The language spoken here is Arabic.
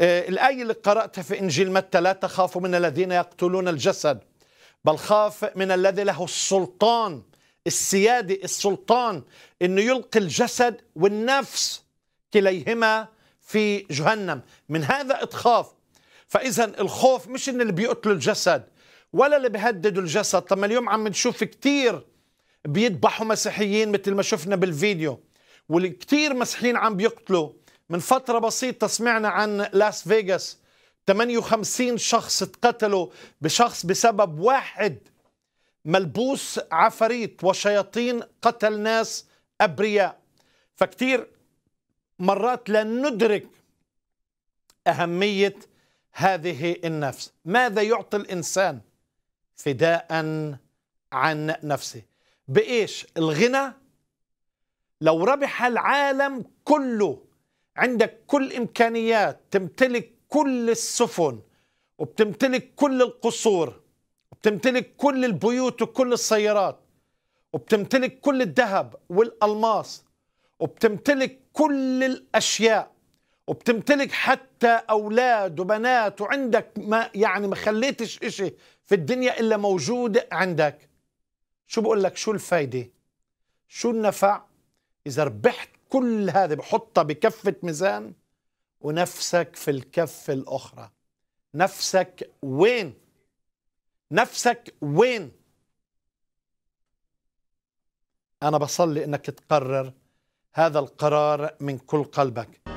آه، الآية اللي قرأتها في إنجيل متى لا تخافوا من الذين يقتلون الجسد بل خاف من الذي له السلطان السيادي السلطان أنه يلقي الجسد والنفس كليهما في جهنم من هذا اتخاف فإذا الخوف مش إن اللي بيقتلوا الجسد ولا اللي بيهددوا الجسد طب ما اليوم عم نشوف كتير بيذبحوا مسيحيين مثل ما شفنا بالفيديو والكتير مسيحيين عم بيقتلوا من فترة بسيطة سمعنا عن لاس فيغاس 58 شخص اتقتلوا بشخص بسبب واحد ملبوس عفاريت وشياطين قتل ناس أبرياء فكتير مرات لا ندرك أهمية هذه النفس ماذا يعطي الإنسان فداء عن نفسه بإيش الغنى لو ربح العالم كله عندك كل إمكانيات تمتلك كل السفن وبتمتلك كل القصور وبتمتلك كل البيوت وكل السيارات وبتمتلك كل الذهب والألماس وبتمتلك كل الأشياء وبتمتلك حتى أولاد وبنات وعندك ما يعني ما خليتش إشي في الدنيا إلا موجود عندك شو بقول لك شو الفايدة شو النفع إذا ربحت كل هذه بحطها بكفة ميزان ونفسك في الكفة الأخرى نفسك وين نفسك وين أنا بصلي أنك تقرر هذا القرار من كل قلبك